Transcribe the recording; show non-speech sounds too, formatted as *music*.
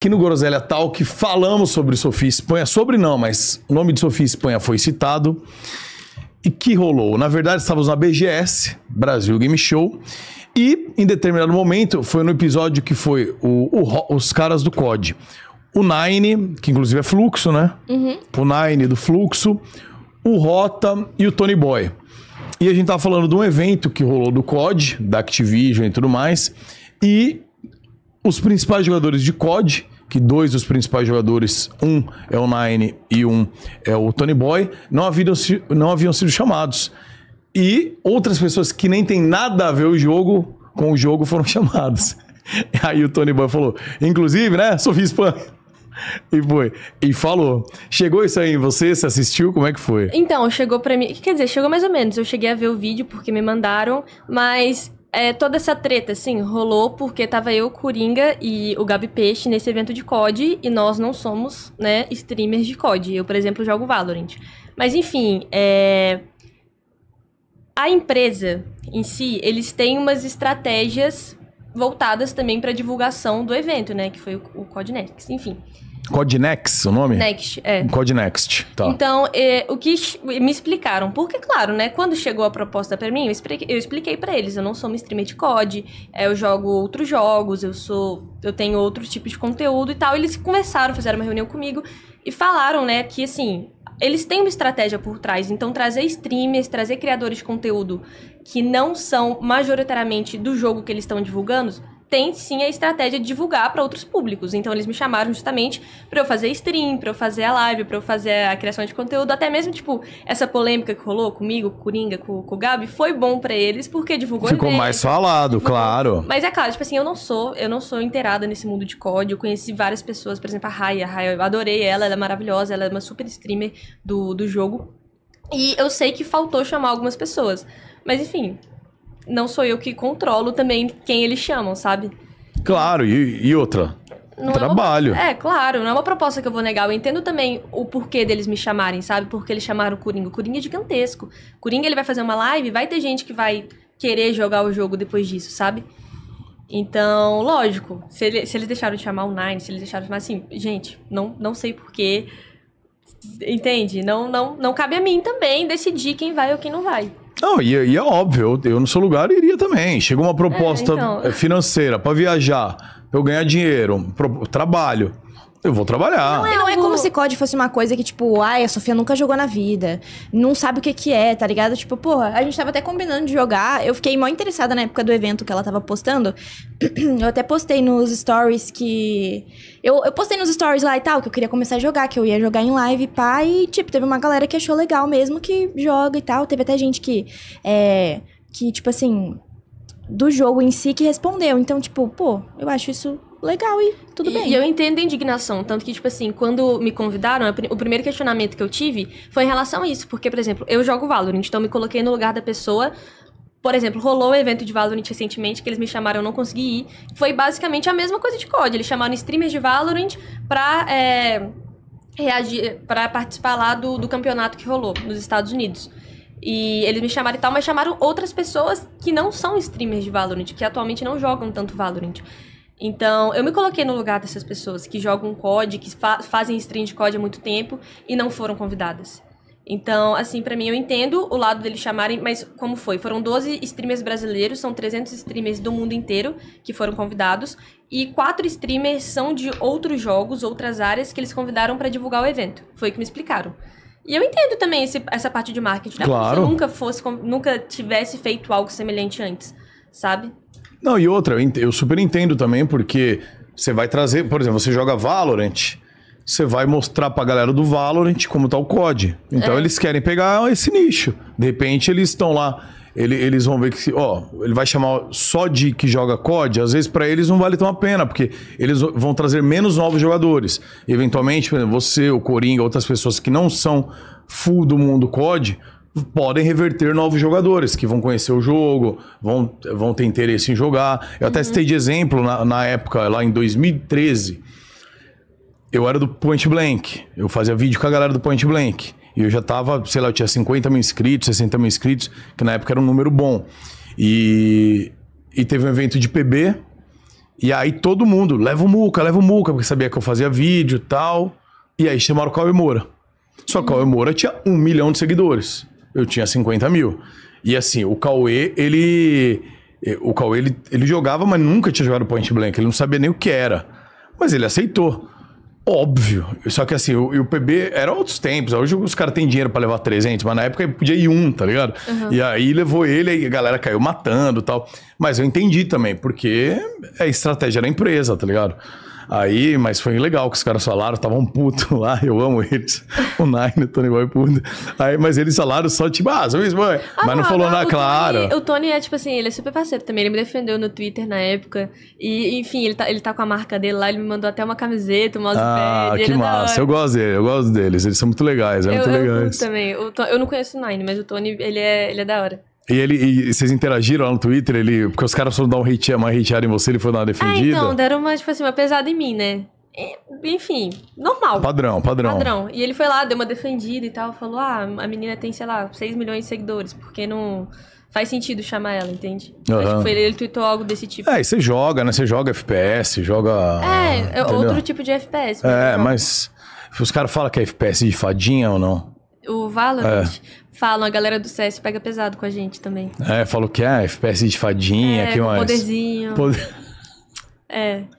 Aqui no Goroselha Talk falamos sobre Sofia Espanha, sobre não, mas o nome de Sofia Espanha foi citado. E que rolou? Na verdade, estávamos na BGS, Brasil Game Show, e em determinado momento foi no episódio que foi o, o, os caras do COD. O Nine, que inclusive é fluxo, né? Uhum. O Nine do fluxo, o Rota e o Tony Boy. E a gente tava falando de um evento que rolou do COD, da Activision e tudo mais. E os principais jogadores de COD, que dois dos principais jogadores, um é o Nine e um é o Tony Boy, não haviam, não haviam sido chamados. E outras pessoas que nem tem nada a ver o jogo com o jogo foram *laughs* chamadas. Aí o Tony Boy falou, inclusive, né, Sofia Spam. *laughs* E foi. E falou. Chegou isso aí em você? Você assistiu? Como é que foi? Então, chegou para mim. Quer dizer, chegou mais ou menos. Eu cheguei a ver o vídeo porque me mandaram, mas é, toda essa treta, assim, rolou porque tava eu, Coringa e o Gabi Peixe nesse evento de COD e nós não somos, né, streamers de COD. Eu, por exemplo, jogo Valorant. Mas, enfim, é... a empresa em si, eles têm umas estratégias voltadas também para divulgação do evento, né, que foi o, o COD Next. Enfim. Codinext, o nome? Next, é. Codinext, tá. Então, é, o que me explicaram, porque, claro, né, quando chegou a proposta para mim, eu expliquei, eu expliquei para eles, eu não sou uma streamer de COD, é, eu jogo outros jogos, eu sou, eu tenho outro tipo de conteúdo e tal. Eles conversaram, fizeram uma reunião comigo e falaram, né, que assim, eles têm uma estratégia por trás, então trazer streamers, trazer criadores de conteúdo que não são majoritariamente do jogo que eles estão divulgando, tem sim a estratégia de divulgar para outros públicos. Então eles me chamaram justamente para eu fazer stream, para eu fazer a live, para eu fazer a criação de conteúdo, até mesmo tipo essa polêmica que rolou comigo, com o Coringa, com, com o Gabi, foi bom para eles porque divulgou Ficou eles, mais falado, divulgou. claro. Mas é claro, tipo assim, eu não sou, eu não sou inteirada nesse mundo de código, eu conheci várias pessoas, por exemplo, a Raya, a eu adorei ela, ela é maravilhosa, ela é uma super streamer do, do jogo. E eu sei que faltou chamar algumas pessoas. Mas enfim, não sou eu que controlo também quem eles chamam, sabe? Claro, e, e outra. Não Trabalho. É, uma, é, claro, não é uma proposta que eu vou negar. Eu entendo também o porquê deles me chamarem, sabe? Porque eles chamaram o Coringa. O Coringa é gigantesco. O Coringa ele vai fazer uma live, vai ter gente que vai querer jogar o jogo depois disso, sabe? Então, lógico, se, ele, se eles deixaram de chamar o Nine, se eles deixaram de chamar assim, gente, não, não sei porquê. Entende? Não, não, não cabe a mim também decidir quem vai ou quem não vai. Não, e, e é óbvio, eu, eu no seu lugar iria também. Chegou uma é, proposta é, então... financeira para viajar, eu ganhar dinheiro, trabalho. Eu vou trabalhar. Não é, não é, é como se COD fosse uma coisa que, tipo, ai, a Sofia nunca jogou na vida. Não sabe o que que é, tá ligado? Tipo, porra, a gente tava até combinando de jogar. Eu fiquei mal interessada na época do evento que ela tava postando. *clears throat* Eu até postei nos stories que. Eu, eu postei nos stories lá e tal, que eu queria começar a jogar, que eu ia jogar em live, pá. E, tipo, teve uma galera que achou legal mesmo que joga e tal. Teve até gente que. É. Que, tipo assim do jogo em si que respondeu. Então, tipo, pô, eu acho isso legal e tudo e, bem. E eu entendo a indignação, tanto que, tipo assim, quando me convidaram, o primeiro questionamento que eu tive foi em relação a isso, porque, por exemplo, eu jogo Valorant, então me coloquei no lugar da pessoa. Por exemplo, rolou o um evento de Valorant recentemente que eles me chamaram, eu não consegui ir. Foi basicamente a mesma coisa de COD. Eles chamaram streamers de Valorant pra. É, reagir para participar lá do, do campeonato que rolou nos Estados Unidos. E eles me chamaram e tal, mas chamaram outras pessoas que não são streamers de Valorant, que atualmente não jogam tanto Valorant. Então, eu me coloquei no lugar dessas pessoas que jogam COD, que fa fazem stream de COD há muito tempo e não foram convidadas. Então, assim, para mim eu entendo o lado deles chamarem, mas como foi? Foram 12 streamers brasileiros, são 300 streamers do mundo inteiro que foram convidados e quatro streamers são de outros jogos, outras áreas que eles convidaram para divulgar o evento. Foi o que me explicaram. E eu entendo também esse, essa parte de marketing, né? claro. se eu nunca fosse nunca tivesse feito algo semelhante antes, sabe? Não, e outra, eu super entendo também, porque você vai trazer, por exemplo, você joga Valorant, você vai mostrar pra galera do Valorant como tá o COD. Então é. eles querem pegar esse nicho. De repente eles estão lá. Ele, eles vão ver que, ó, ele vai chamar só de que joga COD, às vezes para eles não vale tão a pena, porque eles vão trazer menos novos jogadores. Eventualmente, por exemplo, você, o Coringa, outras pessoas que não são full do mundo COD, podem reverter novos jogadores que vão conhecer o jogo, vão, vão ter interesse em jogar. Eu até uhum. citei de exemplo na, na época, lá em 2013. Eu era do Point Blank. Eu fazia vídeo com a galera do Point Blank. E eu já tava, sei lá, eu tinha 50 mil inscritos, 60 mil inscritos, que na época era um número bom. E, e teve um evento de PB. E aí todo mundo, leva o Muca, leva o Muca, porque sabia que eu fazia vídeo e tal. E aí chamaram o Cauê Moura. Só que o Cauê uhum. Moura tinha um milhão de seguidores eu tinha 50 mil. E assim, o Cauê, ele. Eh, o Cauê, ele, ele jogava, mas nunca tinha jogado point blank. Ele não sabia nem o que era. Mas ele aceitou. Óbvio. Só que assim, o, o PB era outros tempos. Hoje os caras têm dinheiro para levar 300, mas na época podia ir um, tá ligado? Uhum. E aí levou ele, aí a galera caiu matando tal. Mas eu entendi também, porque é estratégia da empresa, tá ligado? Aí, mas foi legal que os caras falaram, estavam um puto lá, eu amo eles. O Nine, o Tony Boy puto. Aí, mas eles falaram só, tipo, ah, são Ah, mas não, ah, não falou nada, claro. O Tony é, tipo assim, ele é super parceiro também. Ele me defendeu no Twitter na época. E, enfim, ele tá, ele tá com a marca dele lá, ele me mandou até uma camiseta, um mousepad. Ah, é que massa. Eu gosto dele, eu gosto deles. Eles são muito legais, é eu, muito eu legais. também. To... eu não conheço o Nine, mas o Tony, ele é, ele é da hora. E ele, e vocês interagiram lá no Twitter, ele, porque os caras foram dar um hate, uma hateada em você, ele foi dar uma ah, então, defendida. não, deram uma, tipo assim, uma pesada em mim, né? Enfim, normal. Padrão, padrão. Padrão. E ele foi lá, deu uma defendida e tal, falou: ah, a menina tem, sei lá, 6 milhões de seguidores, porque não faz sentido chamar ela, entende? Uhum. que foi ele, ele tweetou algo desse tipo. É, e você joga, né? Você joga FPS, joga. É, é outro tipo de FPS. é, mas os caras falam que é FPS de fadinha ou não? o Valorant, é. falam, a galera do CS pega pesado com a gente também. É, falou que é ah, FPS de fadinha, é, que mais? Poderzinho. Poder... É.